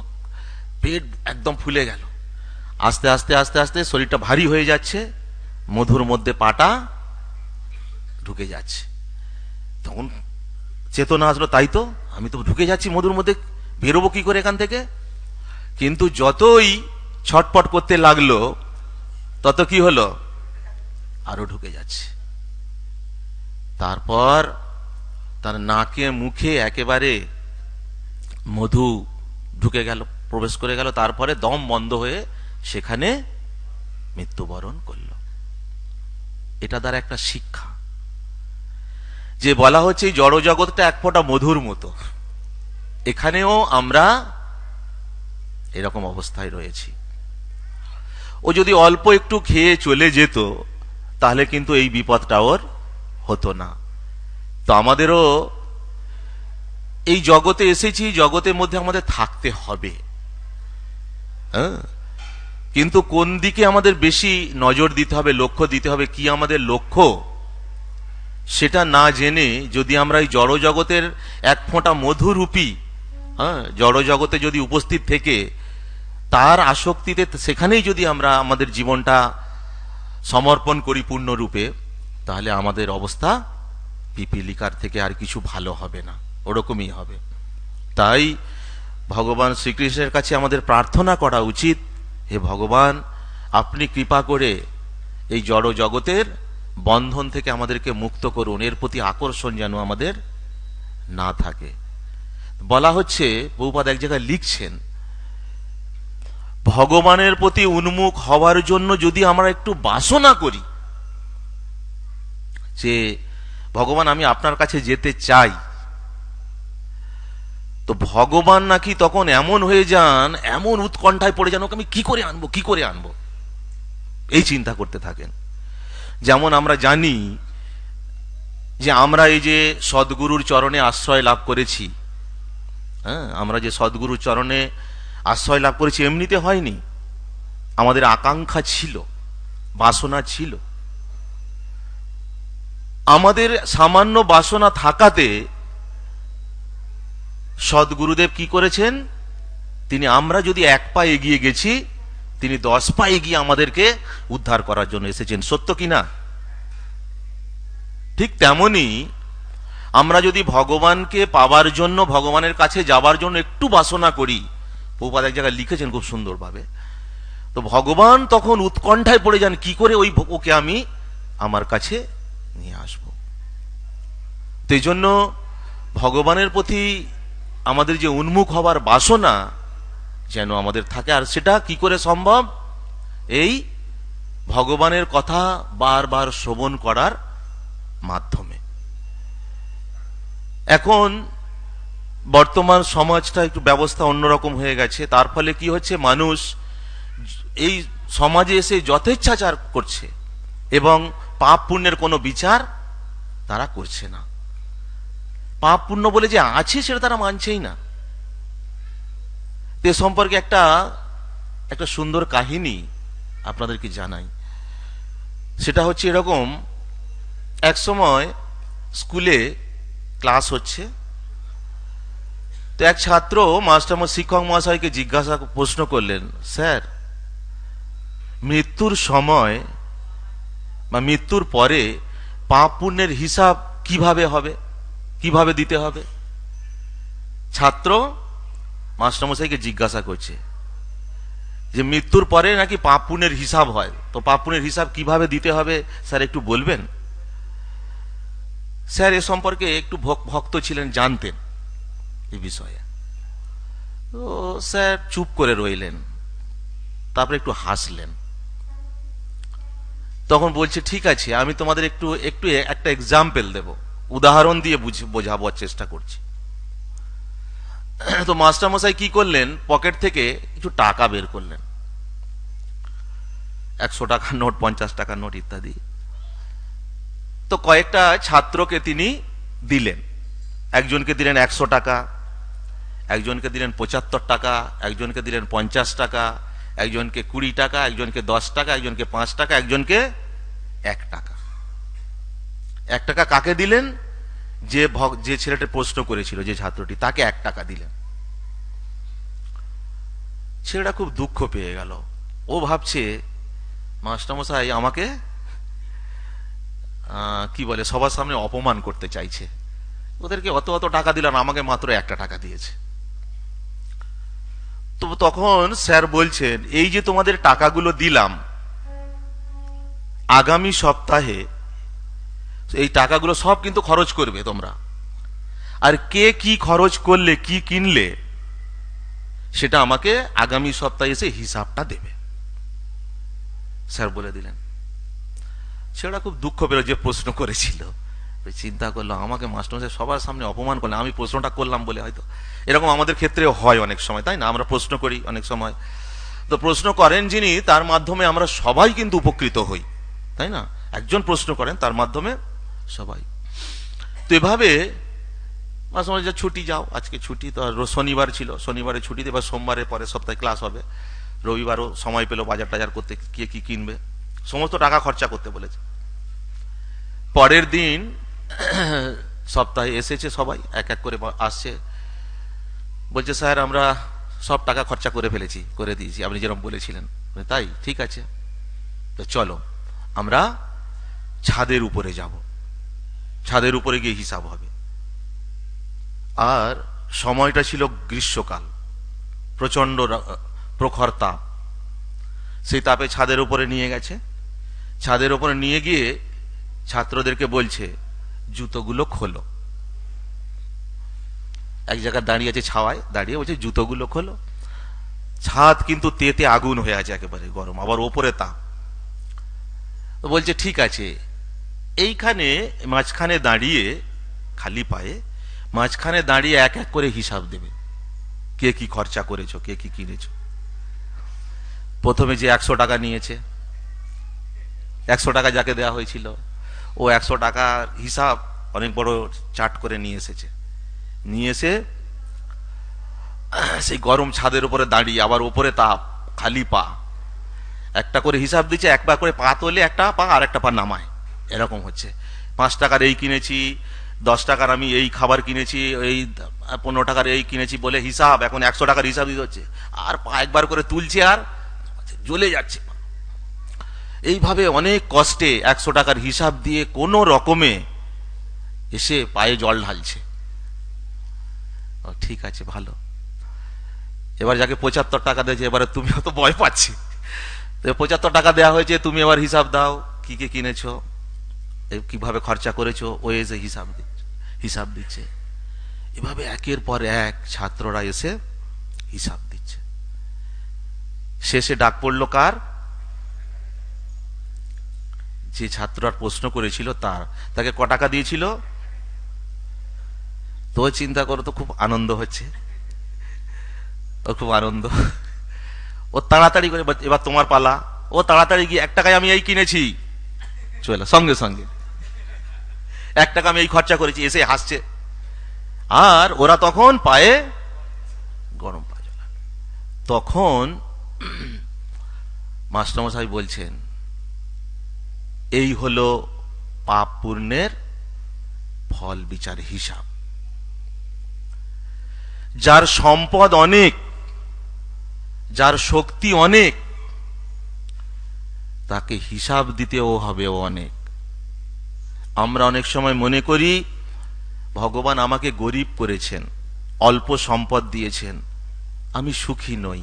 পেট একদম ফুলে গেল আস্তে আস্তে আস্তে আস্তে শরীরটা ভারী হয়ে যাচ্ছে মধুর মধ্যে পাটা ঢুকে যাচ্ছে তখন চেতনা আসলো তাই তো আমি তো ঢুকে যাচ্ছি মধুর মধ্যে বেরোবো কি করে এখান থেকে কিন্তু যতই ছটপট করতে লাগলো তত কি হলো আরো ঢুকে যাচ্ছে তারপর তার নাকে মুখে একেবারে মধু ঢুকে গেল প্রবেশ করে গেল তারপরে দম বন্ধ হয়ে সেখানে মৃত্যুবরণ করল এটা দ্বারা একটা শিক্ষা যে বলা হচ্ছে এই জগৎটা এক ফোঁটা মধুর মতো এখানেও আমরা এরকম অবস্থায় রয়েছি ও যদি অল্প একটু খেয়ে চলে যেত তাহলে কিন্তু এই বিপদটা ওর হতো না তো আমাদেরও এই জগতে এসেছি জগতের মধ্যে আমাদের থাকতে হবে হ্যাঁ? কিন্তু কোন দিকে আমাদের বেশি নজর দিতে হবে লক্ষ্য দিতে হবে কি আমাদের লক্ষ্য সেটা না জেনে যদি আমরা এই জড়জগতের এক ফোঁটা মধুরূপী হ্যাঁ জড়জগতে যদি উপস্থিত থেকে তার আসক্তিতে সেখানেই যদি আমরা আমাদের জীবনটা সমর্পণ করি পূর্ণরূপে তাহলে আমাদের অবস্থা পিপিলিকার থেকে আর কিছু ভালো হবে না ওরকমই হবে তাই ভগবান শ্রীকৃষ্ণের কাছে আমাদের প্রার্থনা করা উচিত হে ভগবান আপনি কৃপা করে এই জড় জগতের বন্ধন থেকে আমাদেরকে মুক্ত করুন এর প্রতি আকর্ষণ যেন আমাদের না থাকে বলা হচ্ছে বহুপাদ এক জায়গায় লিখছেন ভগবানের প্রতি উন্মুখ হওয়ার জন্য যদি আমরা একটু বাসনা করি যে ভগবান আমি আপনার কাছে যেতে চাই তো ভগবান নাকি তখন এমন হয়ে যান এমন উৎকণ্ঠায় পড়ে যান ওকে আমি কি করে আনব কি করে আনবো এই চিন্তা করতে থাকেন যেমন আমরা জানি যে আমরা এই যে সদ্গুরুর চরণে আশ্রয় লাভ করেছি হ্যাঁ আমরা যে সদ্গুরুর চরণে আশ্রয় লাভ করেছি এমনিতে হয়নি আমাদের আকাঙ্ক্ষা ছিল বাসনা ছিল আমাদের সামান্য বাসনা থাকাতে সদ্গুরুদেব কি করেছেন তিনি আমরা যদি এক পা এগিয়ে গেছি তিনি দশ পা এগিয়ে আমাদেরকে উদ্ধার করার জন্য এসেছেন সত্য কি না ঠিক তেমনি আমরা যদি ভগবানকে পাওয়ার জন্য ভগবানের কাছে যাওয়ার জন্য একটু বাসনা করি প্রপাত এক জায়গায় লিখেছেন খুব সুন্দরভাবে তো ভগবান তখন উৎকণ্ঠায় পড়ে যান কি করে ওই ওকে আমি আমার কাছে নিয়ে আসব তো জন্য ভগবানের প্রতি আমাদের যে উন্মুখ হবার বাসনা যেন আমাদের থাকে আর সেটা কি করে সম্ভব এই ভগবানের কথা বারবার শ্রবণ করার মাধ্যমে এখন বর্তমান সমাজটা একটু ব্যবস্থা অন্যরকম হয়ে গেছে তার ফলে কি হচ্ছে মানুষ এই সমাজে এসে যথেচ্ছাচার করছে এবং পাপ পুণ্যের কোনো বিচার তারা করছে না পাপ পুণ্য বলে যে আছে সেটা তারা মানছেই না এ সম্পর্কে একটা একটা সুন্দর কাহিনী আপনাদেরকে জানাই সেটা হচ্ছে এরকম এক সময় স্কুলে ক্লাস হচ্ছে তো এক ছাত্র মাস্টার শিক্ষক মহাশয়কে জিজ্ঞাসা প্রশ্ন করলেন স্যার মৃত্যুর সময় বা মৃত্যুর পরে পাপ পুণ্যের হিসাব কিভাবে হবে কিভাবে দিতে হবে ছাত্র মাস্টারমশাইকে জিজ্ঞাসা করছে যে মৃত্যুর পরে নাকি পাপ পুণ্যের হিসাব হয় তো পাপ পুণ্যের হিসাব কিভাবে দিতে হবে স্যার একটু বলবেন স্যার এ সম্পর্কে একটু ভক্ত ছিলেন জানতেন এ বিষয়ে তো স্যার চুপ করে রইলেন তারপরে একটু হাসলেন তখন বলছে ঠিক আছে আমি তোমাদের একটু একটু একটা এক্সাম্পল দেব উদাহরণ দিয়ে বোঝাবার চেষ্টা করছি তো মাস্টারমশাই কি করলেন পকেট থেকে কিছু টাকা বের করলেন একশো টাকা নোট পঞ্চাশ টাকা নোট ইত্যাদি তো কয়েকটা ছাত্রকে তিনি দিলেন একজনকে দিলেন একশো টাকা একজনকে দিলেন পঁচাত্তর টাকা একজনকে দিলেন পঞ্চাশ টাকা একজনকে কুড়ি টাকা একজনকে দশ টাকা একজনকে পাঁচ টাকা একজনকে এক টাকা এক টাকা কাকে দিলেন যে ভগ যে ছেলেটা প্রশ্ন করেছিল যে ছাত্রটি তাকে এক টাকা দিলেন ছেলেটা খুব দুঃখ পেয়ে গেল ও ভাবছে মাস্টারমশাই আমাকে কি বলে সবার সামনে অপমান করতে চাইছে ওদেরকে অত অত টাকা দিলাম আমাকে মাত্র একটা টাকা দিয়েছে তো তখন স্যার বলছেন এই যে তোমাদের টাকাগুলো দিলাম আগামী সপ্তাহে এই টাকাগুলো সব কিন্তু খরচ করবে তোমরা আর কে কি খরচ করলে কি কিনলে সেটা আমাকে আগামী সপ্তাহে এসে হিসাবটা দেবে স্যার বলে দিলেন সেটা খুব দুঃখ পেল যে প্রশ্ন করেছিল চিন্তা করলো আমাকে মাস্টারমশাই সবার সামনে অপমান করলাম আমি প্রশ্নটা করলাম বলে হয়তো এরকম আমাদের ক্ষেত্রে হয় অনেক সময় তাই না আমরা প্রশ্ন করি অনেক সময় তো প্রশ্ন করেন যিনি তার মাধ্যমে আমরা সবাই কিন্তু উপকৃত হই তাই না একজন প্রশ্ন করেন তার মাধ্যমে সবাই তো এভাবে মাস্টারমশাই ছুটি যাও আজকে ছুটি তো শনিবার ছিল শনিবারে ছুটিতে এবার সোমবারে পরে সপ্তাহে ক্লাস হবে রবিবারও সময় পেলো বাজার টাজার করতে কে কি কিনবে সমস্ত টাকা খরচা করতে বলেছে পরের দিন সপ্তাহে এসেছে সবাই এক এক করে আসছে বলছে স্যার আমরা সব টাকা খরচা করে ফেলেছি করে দিয়েছি আপনি যেরকম বলেছিলেন তাই ঠিক আছে তো চলো আমরা ছাদের উপরে যাব ছাদের উপরে গিয়ে হিসাব হবে আর সময়টা ছিল গ্রীষ্মকাল প্রচণ্ড প্রখর তাপ সেই তাপে ছাদের উপরে নিয়ে গেছে ছাদের উপরে নিয়ে গিয়ে ছাত্রদেরকে বলছে জুতোগুলো খোলো এক জায়গায় দাঁড়িয়ে আছে ছাওয়ায় দাঁড়িয়ে বলছে জুতোগুলো খোলো ছাদ কিন্তু তেতে আগুন হয়ে আছে একেবারে গরম আবার ওপরে তা বলছে ঠিক আছে এইখানে মাঝখানে দাঁড়িয়ে খালি পায়ে মাঝখানে দাঁড়িয়ে এক এক করে হিসাব দেবে কে কি খরচা করেছো কে কি কিনেছো প্রথমে যে একশো টাকা নিয়েছে একশো টাকা যাকে দেয়া হয়েছিল ও একশো টাকার হিসাব অনেক বড় চাট করে নিয়ে এসেছে নিয়ে এসে সেই গরম ছাদের উপরে দাঁড়িয়ে আবার ওপরে তাপ খালি পা একটা করে হিসাব দিচ্ছে একবার করে পা তোলে একটা পা আর একটা পা নামায় এরকম হচ্ছে পাঁচ টাকার এই কিনেছি দশ টাকার আমি এই খাবার কিনেছি এই পনেরো টাকার এই কিনেছি বলে হিসাব এখন একশো টাকার হিসাব দিতে হচ্ছে আর পা একবার করে তুলছে আর জ্বলে যাচ্ছে এইভাবে অনেক কষ্টে একশো টাকার হিসাব দিয়ে কোনো রকমে এসে পায়ে জল ঢালছে ঠিক আছে ভালো এবার যাকে পঁচাত্তর টাকা দিয়েছে এবারে তুমি তো ভয় পাচ্ছি তো পঁচাত্তর টাকা দেওয়া হয়েছে তুমি এবার হিসাব দাও কি কি কিনেছো কিভাবে খরচা করেছো ও এসে হিসাব দিচ্ছে হিসাব দিচ্ছে এভাবে একের পর এক ছাত্ররা এসে হিসাব দিচ্ছে শেষে ডাক পড়লো কার যে ছাত্ররা প্রশ্ন করেছিল তার তাকে ক টাকা দিয়েছিল তো চিন্তা করো তো খুব আনন্দ হচ্ছে ও খুব আনন্দ ও তাড়াতাড়ি করে এবার তোমার পালা ও তাড়াতাড়ি গিয়ে এক টাকায় আমি এই কিনেছি চলে সঙ্গে সঙ্গে এক টাকা আমি এই খরচা করেছি এসে হাসছে আর ওরা তখন পায়ে গরম পা তখন মাস্টারমশাই বলছেন এই হল পাপ পূর্ণের ফল বিচার হিসাব যার সম্পদ অনেক যার শক্তি অনেক তাকে হিসাব দিতেও হবে অনেক আমরা অনেক সময় মনে করি ভগবান আমাকে গরিব করেছেন অল্প সম্পদ দিয়েছেন আমি সুখী নই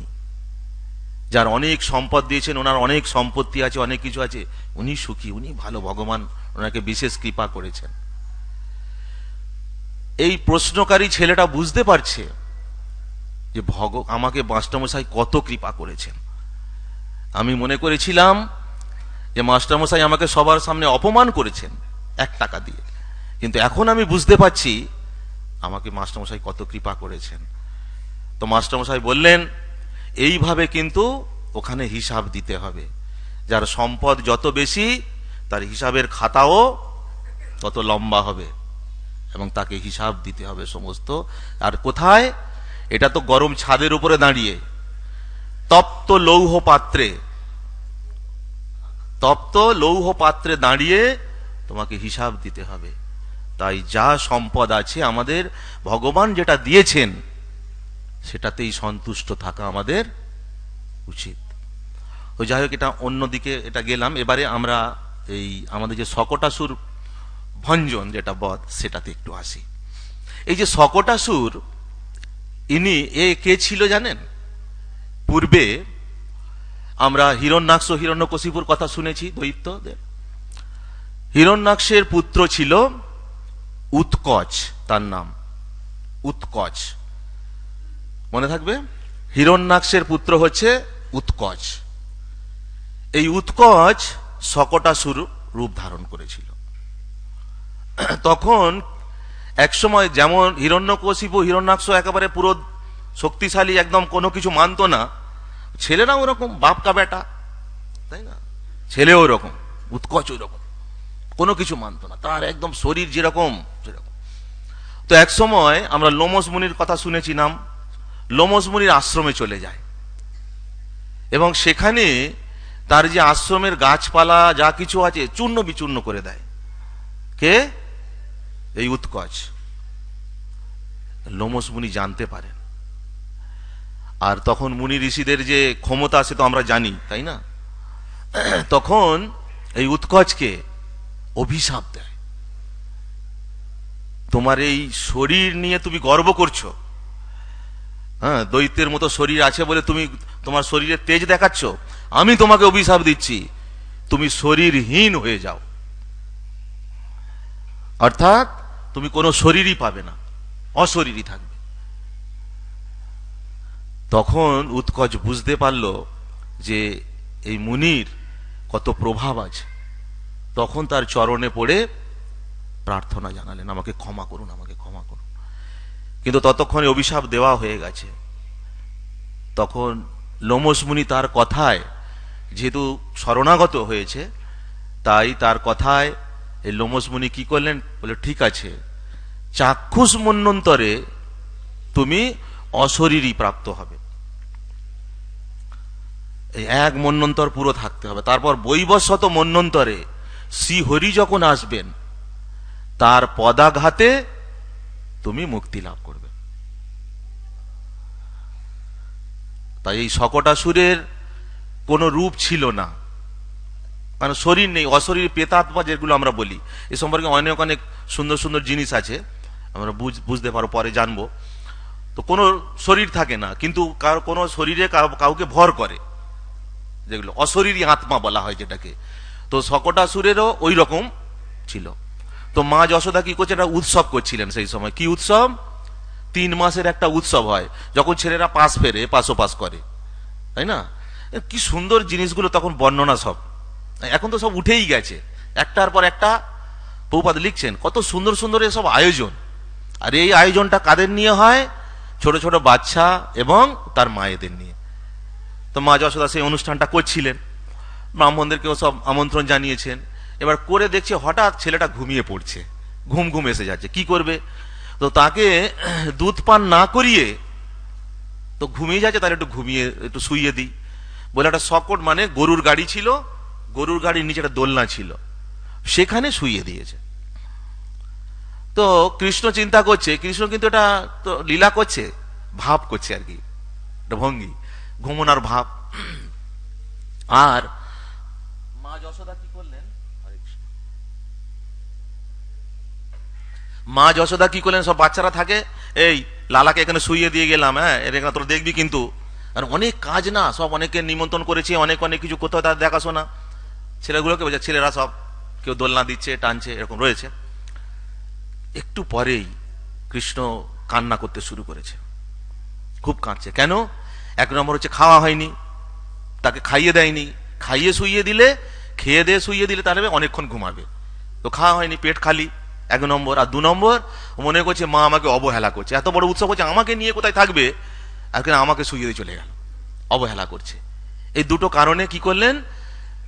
যার অনেক সম্পদ দিয়েছেন ওনার অনেক সম্পত্তি আছে অনেক কিছু আছে উনি সুখী উনি ভালো ভগবান ওনাকে বিশেষ কৃপা করেছেন এই প্রশ্নকারী ছেলেটা বুঝতে পারছে যে ভগ আমাকে মাস্টারমশাই কত কৃপা করেছেন আমি মনে করেছিলাম যে মাস্টারমশাই আমাকে সবার সামনে অপমান করেছেন এক টাকা দিয়ে কিন্তু এখন আমি বুঝতে পারছি আমাকে মাস্টারমশাই কত কৃপা করেছেন তো মাস্টারমশাই বললেন এইভাবে কিন্তু ওখানে হিসাব দিতে হবে যার সম্পদ যত বেশি তার হিসাবের খাতাও তত লম্বা হবে এবং তাকে হিসাব দিতে হবে সমস্ত আর কোথায় এটা তো গরম ছাদের উপরে দাঁড়িয়ে তপ্ত লৌহ পাত্রে তপ্ত লৌহ পাত্রে দাঁড়িয়ে তোমাকে হিসাব দিতে হবে তাই যা সম্পদ আছে আমাদের ভগবান যেটা দিয়েছেন সেটাতেই সন্তুষ্ট থাকা আমাদের উচিত ওই যাই হোক এটা অন্যদিকে এটা গেলাম এবারে আমরা এই আমাদের যে সকটাসুর ভঞ্জন যেটা বধ সেটাতে একটু আসি এই যে সকটাসুর ইনি এ কে ছিল জানেন পূর্বে আমরা হিরণ্যাক্ষ হিরণ্যকশিপুর কথা শুনেছি দৈত্যদের হিরণ্যাক্সের পুত্র ছিল উৎকচ তার নাম উৎকচ মনে থাকবে হিরণ্যাক্ষের পুত্র হচ্ছে উৎকচ এই উৎকচ শকটাসুর রূপ ধারণ করেছিল তখন একসময় যেমন হিরণ্যকশিপু হিরণ্যাক্ষ একেবারে পুরো শক্তিশালী একদম কোনো কিছু মানত না ছেলেরা ওরকম বাপকা বেটা তাই না ছেলে ওরকম উৎকচ ওরকম কোনো কিছু মানত না তার একদম শরীর যেরকম সেরকম তো এক সময় আমরা লোমস মুনির কথা শুনেছিলাম লোমস আশ্রমে চলে যায় এবং সেখানে তার যে আশ্রমের গাছপালা যা কিছু আছে চূর্ণ বিচূর্ণ করে দেয় কে এই উৎকচ লোমস জানতে পারেন আর তখন মুনি ঋষিদের যে ক্ষমতা আছে তো আমরা জানি তাই না তখন এই উৎকচকে অভিশাপ দেয় তোমার এই শরীর নিয়ে তুমি গর্ব করছো হ্যাঁ দৈত্যের মতো শরীর আছে বলে তুমি তোমার শরীরে তেজ দেখাচ্ছ আমি তোমাকে অভিশাপ দিচ্ছি তুমি শরীরহীন হয়ে যাও অর্থাৎ তুমি কোনো শরীরই পাবে না অশরীরই থাকবে তখন উৎকচ বুঝতে পারল যে এই মুনির কত প্রভাব আছে তখন তার চরণে পড়ে প্রার্থনা জানালেন আমাকে ক্ষমা করুন আমাকে কিন্তু ততক্ষণে অভিশাপ দেওয়া হয়ে গেছে তখন লোমসমুনি তার কথায় যেহেতু শরণাগত হয়েছে তাই তার কথায় এই লোমসমুনি কি করলেন বলে ঠিক আছে চাক্ষুষ মন্যন্তরে তুমি অশরীরই প্রাপ্ত হবে এই এক মন্যন্তর পুরো থাকতে হবে তারপর বৈবশত মন্যন্তরে শ্রীহরি যখন আসবেন তার পদাঘাতে তুমি মুক্তি লাভ করবে তাই এই শকটাসুরের কোনো রূপ ছিল না কারণ মানে শরীর নেই অশরীর পেতাত্মা যেগুলো আমরা বলি এ সম্পর্কে অনেক অনেক সুন্দর সুন্দর জিনিস আছে আমরা বুঝতে পারো পরে জানবো তো কোনো শরীর থাকে না কিন্তু কার কোনো শরীরে কাউকে ভর করে যেগুলো অশরীরী আত্মা বলা হয় যেটাকে তো শকটাসুরেরও ওই রকম ছিল তো মা যশোদা কি করছে একটা উৎসব করছিলেন সেই সময় কি উৎসব তিন মাসের একটা উৎসব হয় যখন ছেলেরা পাশ ফেরে পাশো পাশ করে তাই না কি সুন্দর জিনিসগুলো তখন বর্ণনা সব এখন তো সব উঠেই গেছে একটার পর একটা বহুপাত লিখছেন কত সুন্দর সুন্দর এসব আয়োজন আর এই আয়োজনটা কাদের নিয়ে হয় ছোট ছোট বাচ্চা এবং তার মায়েদের নিয়ে তো মা যশোদা সেই অনুষ্ঠানটা করছিলেন ব্রাহ্মণদেরকেও সব আমন্ত্রণ জানিয়েছেন এবার করে দেখছে হঠাৎ ছেলেটা ঘুমিয়ে পড়ছে ঘুম ঘুম এসে যাচ্ছে কি করবে তো তাকে দুধ পান না করিয়ে তো ঘুমিয়ে যাচ্ছে তাহলে একটু ঘুমিয়ে একটু শুইয়ে দিই বলে একটা সকট মানে গরুর গাড়ি ছিল গরুর গাড়ির নিচে একটা দোলনা ছিল সেখানে শুইয়ে দিয়েছে তো কৃষ্ণ চিন্তা করছে কৃষ্ণ কিন্তু এটা তো লীলা করছে ভাব করছে আর কি একটা ভঙ্গি ঘুমনার ভাব আর মা যশোদা মা যশোদা কি করলেন সব বাচ্চারা থাকে এই লালাকে এখানে শুইয়ে দিয়ে গেলাম হ্যাঁ এর এখানে তোরা দেখবি কিন্তু আর অনেক কাজ না সব অনেকে নিমন্ত্রণ করেছে অনেক অনেক কিছু কোথাও তার দেখাশোনা ছেলেগুলোকে বোঝা ছেলেরা সব কেউ দোলনা দিচ্ছে টানছে এরকম রয়েছে একটু পরেই কৃষ্ণ কান্না করতে শুরু করেছে খুব কাঁদছে কেন এক নম্বর হচ্ছে খাওয়া হয়নি তাকে খাইয়ে দেয়নি খাইয়ে শুইয়ে দিলে খেয়ে দিয়ে শুইয়ে দিলে তাহলে অনেকক্ষণ ঘুমাবে তো খাওয়া হয়নি পেট খালি এক নম্বর আর দু নম্বর মনে করছে মা আমাকে অবহেলা করছে এত বড় উৎসব হচ্ছে আমাকে নিয়ে কোথায় থাকবে আর কেন আমাকে শুয়ে দিয়ে চলে গেল অবহেলা করছে এই দুটো কারণে কি করলেন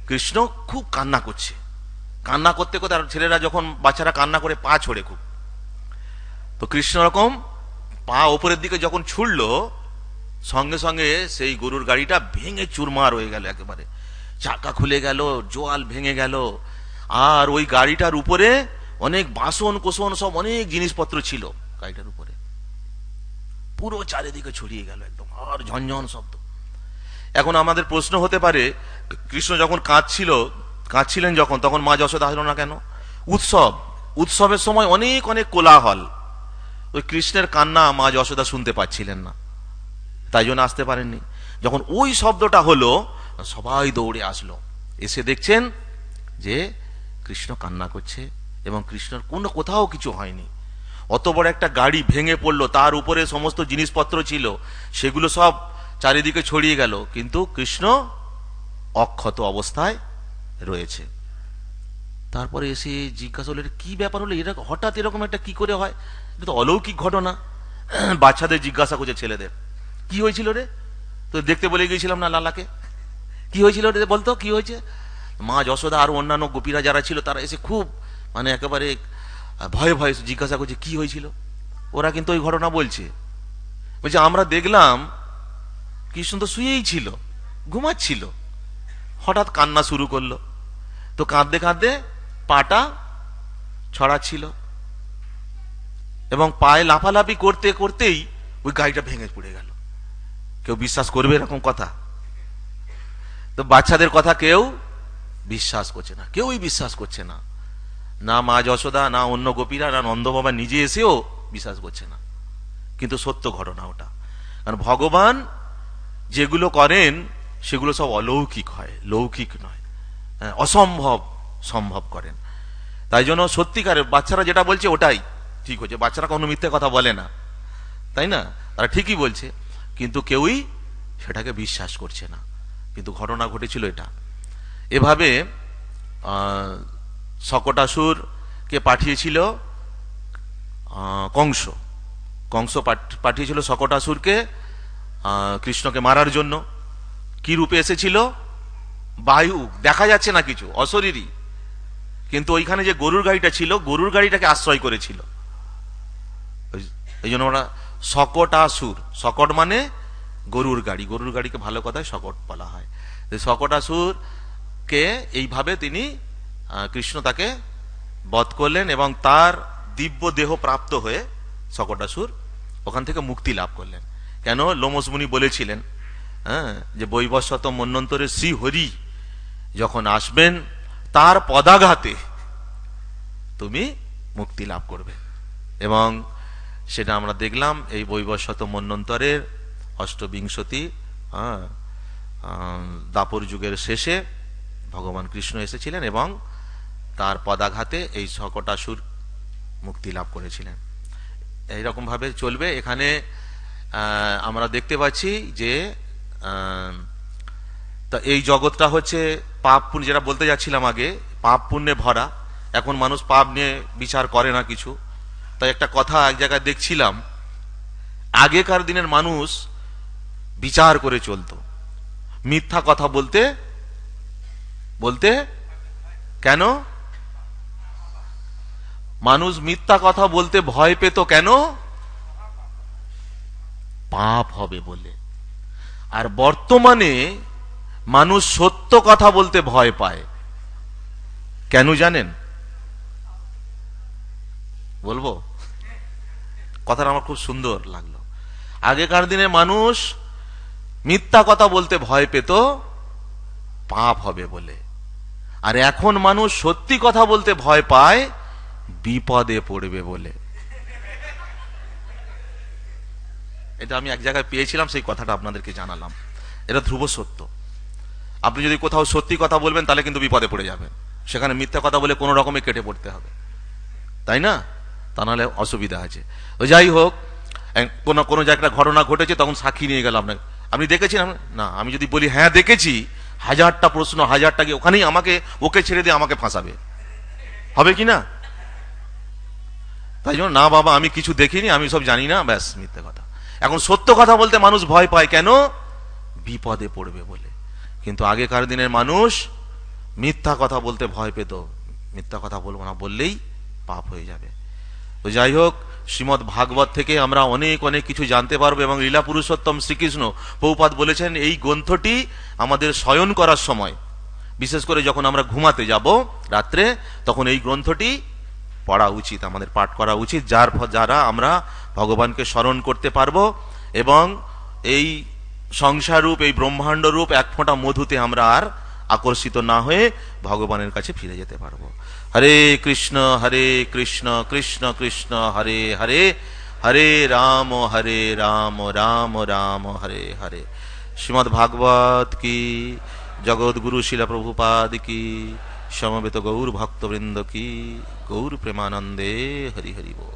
কৃষ্ণ খুব কান্না করছে কান্না করতে করতে ছেলেরা যখন বাচ্চারা কান্না করে পা ছড়ে খুব তো কৃষ্ণ রকম পা ওপরের দিকে যখন ছুড়ল সঙ্গে সঙ্গে সেই গরুর গাড়িটা ভেঙে চুরমার হয়ে গেল একেবারে চাকা খুলে গেল জোয়াল ভেঙে গেল আর ওই গাড়িটার উপরে অনেক বাসন কোসন সব অনেক জিনিসপত্র ছিল গাড়িটার উপরে পুরো চারিদিকে ছড়িয়ে গেল একদম আর ঝনঝন শব্দ এখন আমাদের প্রশ্ন হতে পারে কৃষ্ণ যখন কাঁদছিল কাঁদছিলেন যখন তখন মা যশোদা আসলো না কেন উৎসব উৎসবের সময় অনেক অনেক কোলাহল ওই কৃষ্ণের কান্না মা যশোদা শুনতে পাচ্ছিলেন না তাই জন্য আসতে পারেননি যখন ওই শব্দটা হলো সবাই দৌড়ে আসলো এসে দেখছেন যে কৃষ্ণ কান্না করছে এবং কৃষ্ণর কোনো কোথাও কিছু হয়নি অত বড় একটা গাড়ি ভেঙে পড়লো তার উপরে সমস্ত জিনিসপত্র ছিল সেগুলো সব চারিদিকে ছড়িয়ে গেল কিন্তু কৃষ্ণ অক্ষত অবস্থায় রয়েছে তারপরে এসে জিজ্ঞাসা হলো কি ব্যাপার হলো এরা হঠাৎ এরকম একটা কি করে হয় এটা তো অলৌকিক ঘটনা বাচ্চাদের জিজ্ঞাসা করছে ছেলেদের কি হয়েছিল রে তো দেখতে বলে গিয়েছিলাম না লালাকে কি হয়েছিল রে বলতো কি হয়েছে মা যশোদা আর অন্যান্য গোপীরা যারা ছিল তারা এসে খুব মানে একেবারে ভয়ে ভয়ে জিজ্ঞাসা করছে কি হয়েছিল ওরা কিন্তু ওই ঘটনা বলছে বলছে আমরা দেখলাম কৃষ্ণ তো শুয়েই ছিল ঘুমাচ্ছিল হঠাৎ কান্না শুরু করলো তো কাঁদতে কাঁদতে পাটা ছড়াচ্ছিল এবং পায়ে লাফালাফি করতে করতেই ওই গাড়িটা ভেঙে পড়ে গেল কেউ বিশ্বাস করবে এরকম কথা তো বাচ্চাদের কথা কেউ বিশ্বাস করছে না কেউই বিশ্বাস করছে না না মা যশোদা না অন্য গোপীরা না নন্দবাবা নিজে এসেও বিশ্বাস করছে না কিন্তু সত্য ঘটনা ওটা কারণ ভগবান যেগুলো করেন সেগুলো সব অলৌকিক হয় লৌকিক নয় হ্যাঁ, অসম্ভব সম্ভব করেন তাই জন্য সত্যিকারের বাচ্চারা যেটা বলছে ওটাই ঠিক হচ্ছে বাচ্চারা কোনো মিথ্যে কথা বলে না তাই না তারা ঠিকই বলছে কিন্তু কেউই সেটাকে বিশ্বাস করছে না কিন্তু ঘটনা ঘটেছিল এটা এভাবে শকটাসুরকে পাঠিয়েছিল কংস কংস পাঠিয়েছিল শকটাসুরকে কৃষ্ণকে মারার জন্য কি রূপে এসেছিল বায়ু দেখা যাচ্ছে না কিছু অশরীরই কিন্তু ওইখানে যে গরুর গাড়িটা ছিল গরুর গাড়িটাকে আশ্রয় করেছিল এই জন্য আমরা শকটাসুর শকট মানে গরুর গাড়ি গরুর গাড়িকে ভালো কথায় শকট বলা হয় শকটাসুরকে এইভাবে তিনি কৃষ্ণ তাকে বধ করলেন এবং তার দিব্য দেহ প্রাপ্ত হয়ে শকটাসুর ওখান থেকে মুক্তি লাভ করলেন কেন লোমসমুনি বলেছিলেন হ্যাঁ যে বৈবশত মন্যন্তরে শ্রী হরি যখন আসবেন তার পদাঘাতে তুমি মুক্তি লাভ করবে এবং সেটা আমরা দেখলাম এই বৈবশত মন্যন্তরের অষ্টবিংশতি হ্যাঁ দাপর যুগের শেষে ভগবান কৃষ্ণ এসেছিলেন এবং তার পদাঘাতে এই শকটাসুর মুক্তি লাভ করেছিলেন এইরকমভাবে চলবে এখানে আমরা দেখতে পাচ্ছি যে তা এই জগৎটা হচ্ছে পাপ পুণ্য যেটা বলতে যাচ্ছিলাম আগে পাপ পুণ্যে ভরা এখন মানুষ পাপ নিয়ে বিচার করে না কিছু তাই একটা কথা এক জায়গায় দেখছিলাম আগেকার দিনের মানুষ বিচার করে চলত মিথ্যা কথা বলতে বলতে কেন মানুষ মিথ্যা কথা বলতে ভয় পেত কেন পাপ হবে বলে আর বর্তমানে মানুষ সত্য কথা বলতে ভয় পায় কেন জানেন বলবো কথাটা আমার খুব সুন্দর লাগলো আগেকার দিনে মানুষ মিথ্যা কথা বলতে ভয় পেত পাপ হবে বলে আর এখন মানুষ সত্যি কথা বলতে ভয় পায় বিপদে পড়বে বলে এটা আমি এক জায়গায় পেয়েছিলাম সেই কথাটা আপনাদেরকে জানালাম এটা ধ্রুব সত্য আপনি যদি কোথাও সত্যি কথা বলবেন তাহলে কিন্তু বিপদে পড়ে যাবেন সেখানে মিথ্যা কথা বলে কোনো রকমে কেটে পড়তে হবে তাই না তা নাহলে অসুবিধা আছে ও যাই হোক কোনো কোনো জায়গায় ঘটনা ঘটেছে তখন সাক্ষী নিয়ে গেল আপনাকে আপনি দেখেছেন না আমি যদি বলি হ্যাঁ দেখেছি হাজারটা প্রশ্ন হাজারটা কি ওখানেই আমাকে ওকে ছেড়ে দিয়ে আমাকে ফাঁসাবে হবে কি না তাই জন্য না বাবা আমি কিছু দেখিনি আমি সব জানি না ব্যাস মিথ্যে কথা এখন সত্য কথা বলতে মানুষ ভয় পায় কেন বিপদে পড়বে বলে কিন্তু আগেকার দিনের মানুষ মিথ্যা কথা বলতে ভয় পেত মিথ্যা কথা বলবো না বললেই পাপ হয়ে যাবে তো যাই হোক শ্রীমদ্ ভাগবত থেকে আমরা অনেক অনেক কিছু জানতে পারবো এবং লীলা পুরুষোত্তম শ্রীকৃষ্ণ পৌপাত বলেছেন এই গ্রন্থটি আমাদের শয়ন করার সময় বিশেষ করে যখন আমরা ঘুমাতে যাব রাত্রে তখন এই গ্রন্থটি পড়া উচিত আমাদের পাঠ করা উচিত যার যারা আমরা ভগবানকে স্মরণ করতে পারবো এবং এই সংসাররূপ এই ব্রহ্মাণ্ড রূপ এক ফোঁটা মধুতে আমরা আর আকর্ষিত না হয়ে ভগবানের কাছে ফিরে যেতে পারবো হরে কৃষ্ণ হরে কৃষ্ণ কৃষ্ণ কৃষ্ণ হরে হরে হরে রাম হরে রাম রাম রাম হরে হরে শ্রীমদ্ ভাগবত কি জগৎগুরু শিলা প্রভুপাদ কি সমবেত গৌর ভক্তবৃন্দ কি গৌর প্রেমানন্দে হরি হরি বল